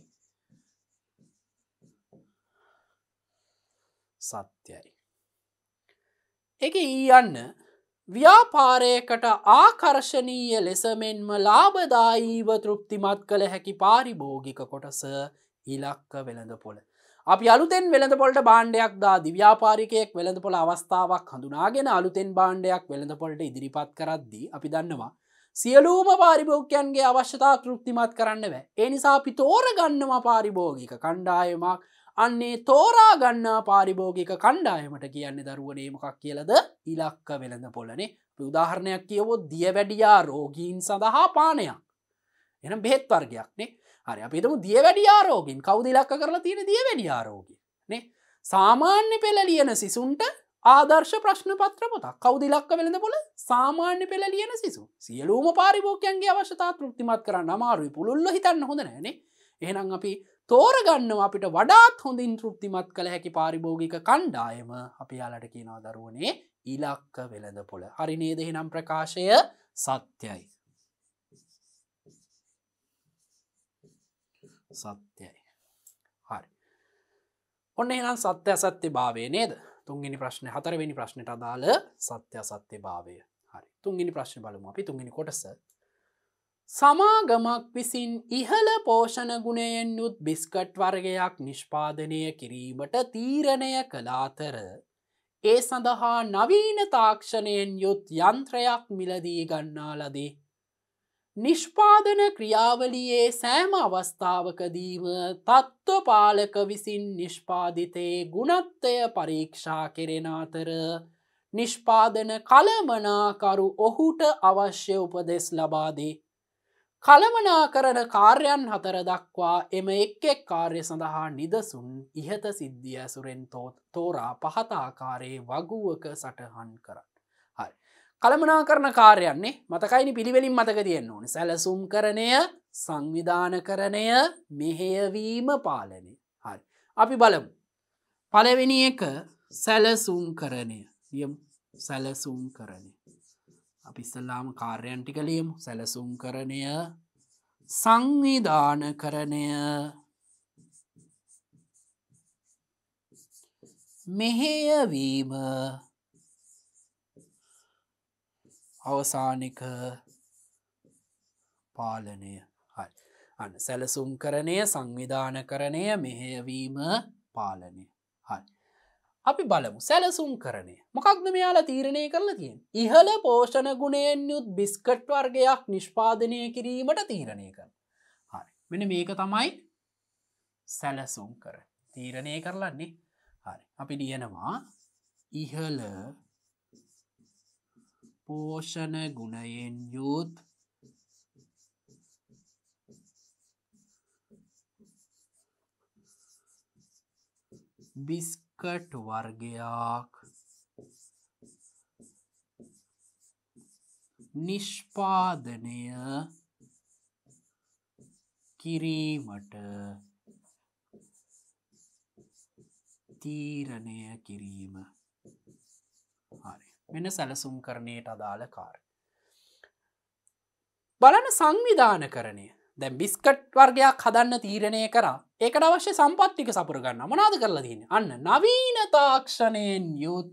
සත්‍යයි එක ඊයන්න ව්‍යාපාරයකට ආකර්ශණීය ලෙස මෙන්ම ලාබදායීව තෘප්තිමත් කළ හැකි පාරිභෝගික කොටස ඉලක්ක වෙළඳ පොළ. අපි අලුතෙන් වෙළඳ පොලට බාණ්ඩයක් දා දිව්‍යාපාරිකයෙක් වෙළඳ පොළ අවස්ථාවක් හඳුනාගෙන අලුතෙන් බාණ්ඩයක් වෙළඳ පොලට ඉදිරිපත් කරද්දී අපි දන්නවා. සියලූම පාරිභෝග්‍යයන්ගේ අවශ්‍යතා තෘප්තිමත් කරන්න බෑ. ඒ නිසා අපි තෝරගන්නවා පාරිභෝගික කණ්ඩායමක් අන්නේ තෝරා ගන්නා පාරිභෝගික කණ්ඩායමට කියන්න දරුවනේ මොකක් කියලද ඉලක්ක වෙළඳ පොලනේ උදාහරණයක් කියවොත් දිය වැඩියා රෝගීන් සඳහා පානයක් එන බෙහෙත් වර්ගයක්නේ හරි අපිතම දිය වැඩියා රෝගින් කවදිලක්ක කරලා තියෙන දිය වැඩියා රෝගී නේ සාමාන්‍ය පෙළ ලියන සිසුන්ට ආදර්ශ ප්‍රශ්න පත්‍ර පොතක් කවදිලක්ක වෙළඳ පොල සාමාන්‍ය පෙළ ලියන සිසු සියලූම පාරිභෝකයන්ගේ අවශ්‍යතා තෘප්තිමත් කරන්න අමාරුයි පුළුල්ල හිතන්න හොඳ නෑනේ එහෙනම් අපි තෝරගන්නව අපිට වඩාත් හොඳින් තෘප්තිමත් කළ හැකි පාරිභෝගික කණ්ඩායම අපි යාලට කියනවා දරුවනේ ඉලක්ක වෙළඳ පොළ හරිනේද හිනම් ප්‍රකාශය සත්‍යයි සත්‍යයි හරි ඔන්න එනම් සත්‍ය අසත්‍ය භාවය නේද තුන්ගනි ප්‍රශ්න හතරවෙනි ප්‍රශ්නයට අදාළ සත්‍ය අසත්‍ය භාවය හරි තුන්ගනි ප්‍රශ්න බලමු අපි තුන්ගනි කොටස සමාගමක් විසින් ඉහළ පෝෂණ ගුණයෙන් යුත් බිස්කට් වර්ගයක් නිෂ්පාදනය කිරීමට තීරණය කලාතර ඒ සඳහා නවීන තාක්ෂණයෙන් යුත් යන්ත්‍රයක් මිලදී ගන්නා ලදී. නිෂ්පාදන ක්‍රියාවලියේ සෑම අවස්ථාවකදීම තත්ත්වපාලක විසින් නිෂ්පාදිතයේ ගුණත්වය පරීක්ෂා කෙරෙන අතර නිෂ්පාදන කළමනාකරු ඔහුට අවශ්‍ය උපදෙස් ලබාදේ. කළමනාකරන කාර්යන් හතර දක්වා එම එක් එක් කාර්ය සඳහා නිදසුන් ඉහත සිද්ධිය සුරෙන් තෝත් තෝරා පහතාකාරයේ වගුවක සටහන් කරන්න. හරි. කළමනා කරන කාර්යන්නේ මතකයිනි පිළිවෙලින් මතක තියෙන් ඕන සැලසුම් කරණය සංවිධාන කරණය මෙහෙයවීම පාලනය. හරි. අපි බලමු. පලවෙනි එක සැලසුම් කරණය යම් සැලසුම් කරණය. අපිස්සල්ලාම කාර්යන්ටි කළේමු සැලසුම් කරණය සංවිධාන කරණය මෙහෙයවීම අවසානික පාලනය හරි අන්න සැලසුම් කරණය සංවිධාන කරණය මෙහෙයවීම පාලනය අපි බලමු සැලසුම් කරනය මොකක්ද මෙයාලා තීරණය කරලා තියෙන්. ඉහළ පෝෂණ ගුණයෙන් යුත් බිස්කට් වර්ගයක් නිෂ්පාදනය කිරීමට තීරණය කර. හරි මෙන මේක තමයි සැලසුම් කර තීරණය කරලන්නේ හරි අපි ලියනවා ඉහළ පෝෂණ ගුණයෙන් යුත් බිස්ක කට වර්ගයක් නිෂ්පාදනය කිරීමට තීරණය කිරීම හරි මෙන සැලසුම් කරණයට අදාළ කාර බලන සංවිධාන කරණය දැ බිස්කට් වර්ගයක් හදන්න තීරණය කරා ඒකට අවශ්‍ය සම්පත්තික සපුරගන්න මනාද කරලා දන්න අන්න නවීන තාක්ෂණයෙන් යුත්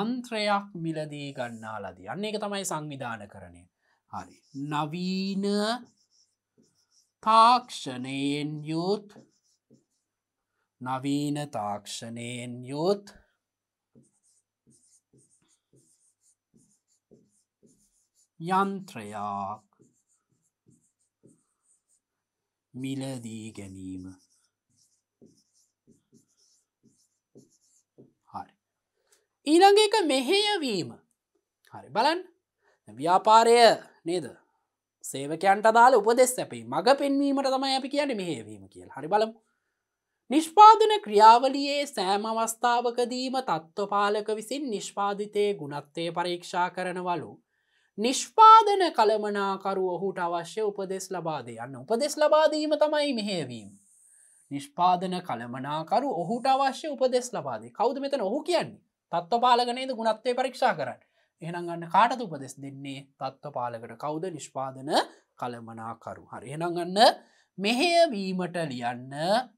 යන්ත්‍රයක් මිලදී ගන්නා ලදී අන්න එක තමයි සංවිධාන කරණය හරි නවීන තාක්ෂණයෙන් යුත් නවීන තාක්ෂණයෙන් යුත් යන්ත්‍රයක් මිලදී ගැනීම හරි ඊළඟ එක මෙහෙයවීම හරි බලන් ව්‍යාපාරය නේද සේවකයන්ට දාල උපදෙස් සැපේ මඟ පෙන්වීමට තමයි අපි කියන මෙහෙවීම කියල් හරි බලමු නිෂ්පාදන ක්‍රියාවලියේ සෑම අවස්ථාවකදීම තත්ත්වපාලක විසින් නිෂ්පාධිතය ගුණත්වය පරීක්ෂා කරනවලු නිෂ්පාදන කළමනාකරු ඔහුට අවශ්‍ය උපදෙස් ලබාදයන්න උපදෙස් ලබාදීම තමයි මෙහේවීම. නිෂ්පාදන කළමනාකරු ඔහුට අවශ්‍ය උපදෙස් ලබාදේ කෞද මෙතන ඔහු කියන්නේ තත්ව පාලගනේද ගුණත්වය පරීක්ෂා කරන්න එහනම් ගන්න කාටතු උපදෙස් දෙන්නේ තත්ව පාලකට කෞද නිෂ්පාදන කළමනාකරු හරි එනම් ගන්න මෙහයවීමට ලියන්න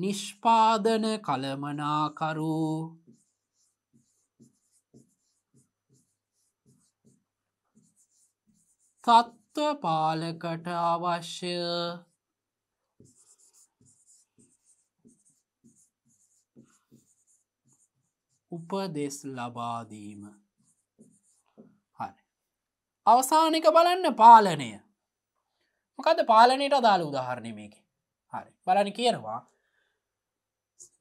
නිෂ්පාදන කළමනාකරු තත්ත්ව පාලකට අවශ්‍ය උපදෙස් ලබාදීම හරි අවසානික බලන්න පාලනය මොකද පාලනයට අදාළ උදාහරණය මේක හරි බලන කියනවා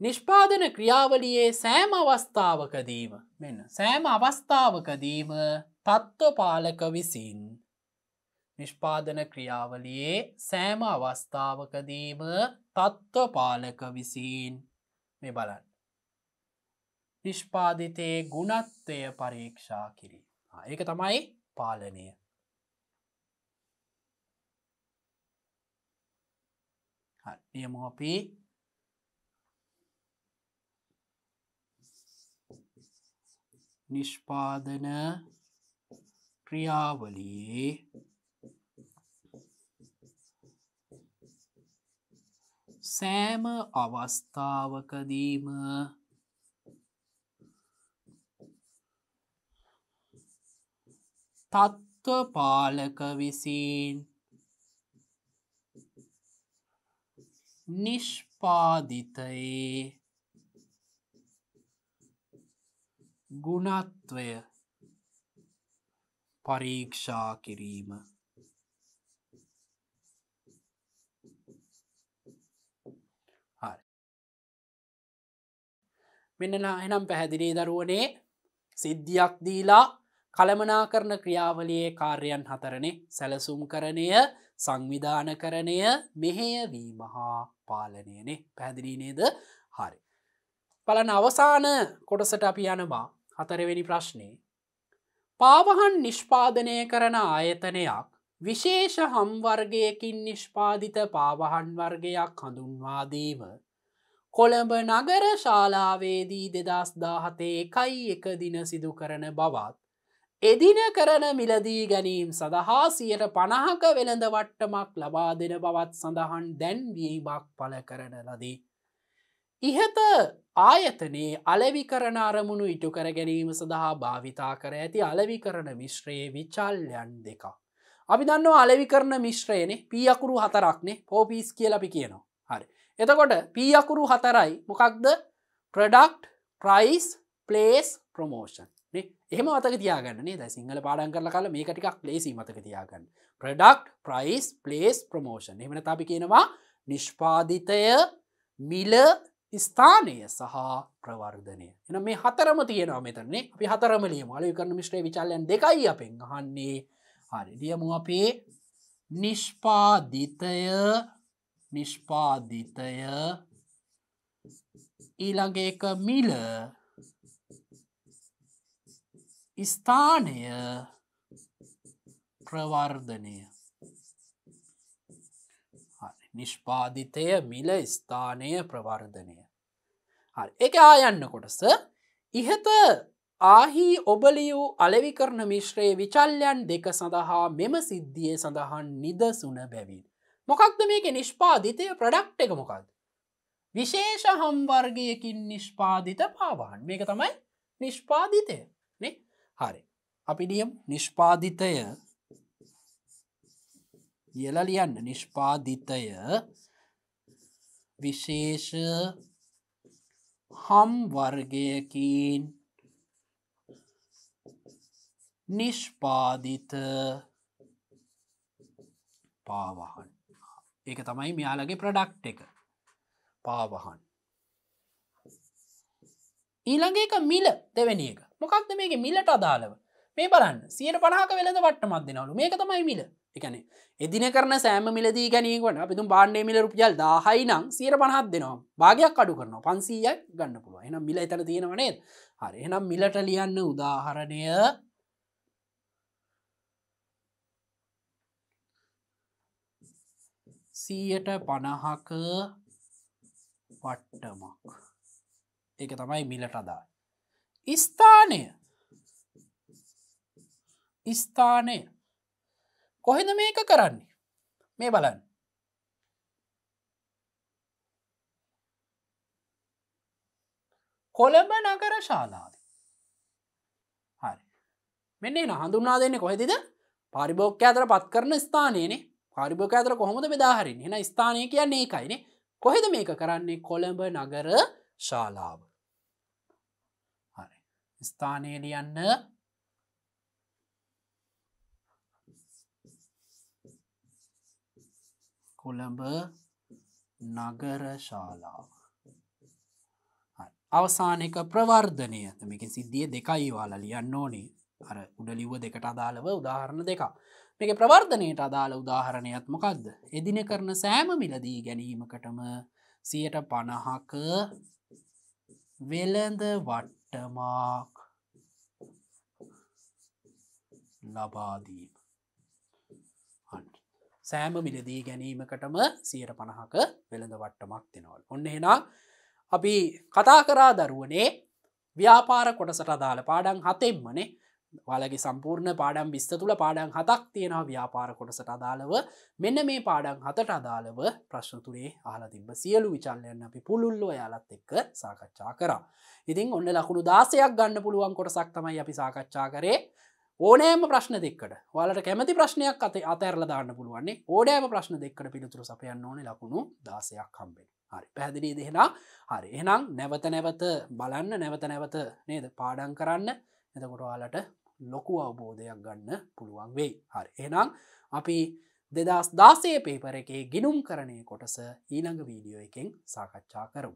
නිෂ්පාදන ක්‍රියාවලියේ සෑම අවස්ථාවකදීම මෙන්න සෑම අවස්ථාවකදීම තත්ත්වපාලක විසින් නිෂ්පාදන ක්‍රියාවලියේ සෑම අවස්ථාවකදීම තත්ත්වපාලක විසින් මේ බලන්න. නිෂ්පාදිතයේ ගුණත්වය පරීක්ෂා කිරී. ඒක තමයි පාලනය. නියම අපි නිෂ්පාදන ක්‍රියාවලියේ සෑම අවස්ථාවකදීම තත්ත්වපාලක විසින් නිෂ්පාදිතයේ ගුණත්වය පරීක්ෂා කිරීම මෙන්නලා එනම් පැහැදිලේ දරුවනේ සිද්ධියක් දීලා කළමනා කරන ක්‍රියාවලයේ කාර්යන් හතරනේ සැලසුම් කරණය සංවිධාන කරණය මෙහයවීම හා පාලනයනේ පැදිලීනේද හරි. පලන අවසාන කොටසට අපි යනවා හතරවෙනි ප්‍රශ්නේ පාවහන් නිෂ්පාදනය කරන ආයතනයක් විශේෂ හම්වර්ගයකින් නිෂ්පාදිත පාවහන් වර්ගයක් හඳුන්වාදීම කොළඹ නගර ශාලාවේදී දෙදස් දාහතේ එකයි එක දින සිදු කරන බවත් එදින කරන මිලදී ගැනීම සඳහා සියට පණහක වෙළඳ වට්ටමක් ලබා දෙන බවත් සඳහන් දැන්වීමක් පල කරන ලදී. ඉහත ආයතනයේ අලවි කරන අරමුණු ඉටු කර ගැනීම සඳහා භාවිතා කර ඇති අලවි කරන මිශ්‍රයේ විචල්යන් දෙක. අපි දන්න අලවි කරන මිශ්‍රයනේ පියකුරු හතරක්නේ පෝපිස් කියල අපි කියනවා. හරි. එතකොට පියකුරු හතරයි මොකක්ද ප්‍රඩක්් ප්‍රයිස් පලේස් ප්‍රමෝෂන් එහම අතක තියාගන්නේ ද සිංහල පාඩන් කරල කල මේ ටිකක් ලේසි මතක තියාගන්න ප්‍රඩක්් ප්‍රයිස් පලේස් ප්‍රමෝෂන් එමන අපි කියනවා නිෂ්පාධිතය මිල ස්ථානය සහ ප්‍රවර්ධනය එන මේ හතරම තියෙනවා මෙතරන්නේ අපි හතරමලිය මලය කරන මිශ්‍රේ විචාලයන් දෙකයි අපෙන් අහන්නේ හරි දියමු අපේ නිෂ්පාධිතය නිෂ්පාධිතය ඊළඟ එක මිල ස්ථානය ප්‍රවර්ධනය නිෂ්පාධිතය මිල ස්ථානය ප්‍රවර්ධනය එක ආයන්න කොටස ඉහත ආහි ඔබලියූ අලෙවි කරන මිශ්‍රයේ විචල්්‍යන් දෙක සඳහා මෙම සිද්ධිය සඳහන් නිදසුන බැවින්. මොකක්ද මේක නිෂ්පාධිතය ප්‍රඩක්් එක මොකක්ද. විශේෂ හම්වර්ගයකින් නිෂ්පාධිත පාවාන් මේක තමයි නිෂ්පාධිතය හරි. අපි නියම් නිෂ්පාධිතය කියල ලියන්න නිෂ්පාධිතය විශේෂ හම් වර්ගයකින් නිෂ්පාදිත පාවහන් ඒක තමයි මෙයාලගේ ප්‍රඩක්් එක පාවහන් ඊළඟ එක මිල දෙවැනි එක මොකක්ද මේක මිලට අදාළව මේ බලන්න සියට පනාක වෙලද වට්ටමත් දෙනවලු මේක තමයි මිල එකන එදින කරන සෑම මිලදී ගැනීමට අපිතුම් බාණ්ඩේ මිල රුපියල් දාහයි නම් සියර පණහත් දෙනවා භාගයක් අඩු කරන පන්සීය ගන්න පුළුව එනම් මිල එතන තියෙනවනේ හරි එනම් මිලට ලියන්න උදාහරණය සීයට පණහක පට්ටමක් ඒක තමයි මිලට අදා ස්ථානය ස්ථානය කොහෙද මේක කරන්නේ මේ බලන්න කොළඹ නගර ශාලාද හරි මෙන්නේ න හඳුන්නා දෙන්න කොහෙතිද පරිභෝක්්‍ය අතර පත් කරන ස්ථානයනේ පරිභෝක අතර කොහොමද බෙදාහරින් එෙන ස්ථානය කියන්නේ එකයිනේ කොහෙද මේක කරන්නේ කොළඹ නගර ශාලාව ස්ථානය ලියන්න කොළඹ නගර ශාලාව. අවසානක ප්‍රවර්ධනය මේක සිද්ධිය දෙකයි වාල ලියන්න ඕනේ අර උඩලිව දෙකට අදාළව උදාහරණ දෙක මේක ප්‍රවර්ධනයට අදාළ උදාහරණයත් මොකක්ද එදින කරන සෑම මිලදී ගැනීමකටම සියට පණහක වෙළඳ වට්ටමාක් ලබාදීම සෑම මිලදී ගැනීමකටම සියයට පණහක වෙළඳ වට්ටමක් දෙනවල්. ඔන්න එනා අපි කතා කරා දරුවනේ ව්‍යාපාර කොටසට දාල පාඩන් හතෙම්මනේ වලගේ සම්පූර්ණ පාඩම් බිස්ත තුළ පාඩන් හතක් තියෙනවා ව්‍යාපාර කොටසට අදාළව මෙන්න මේ පාඩන් හතට අදාළව ප්‍රශ්න තුරේ ආල තිබ සියලු විචල්ලයන්න අපි පුළුල්ලෝ යාලත් එක්ක සාකච්ඡා කරා. ඉතින් ඔන්න ලකුණු දාසයක් ගන්න පුළුවන් කොටසක් තමයි අපි සාකච්ඡා කරේ ඕනෑම ප්‍රශ්න දෙක්කට වලට කැමති ප්‍රශ්නයක් අත අතඇරල දාන්න පුළුවන්නේ ඕඩෑම ප්‍රශ්න දෙක්කට පිළිතුර සපයන්න ඕන ලකුණු දාසයක් හම්බෙන හරි පැහදිලී දෙහෙලා හරි එනම් නැවත නැවත බලන්න නැවත නැවත නේද පාඩන් කරන්න එතකොට යාලට ලොකු අවබෝධයක් ගන්න පුළුවන් වෙයි හරි එනම් අපි දෙදස් දාසේ පේපර එකේ ගිනුම් කරණය කොටස ඊළඟ වීඩියෝ එකෙන් සාකච්ඡා කරුම්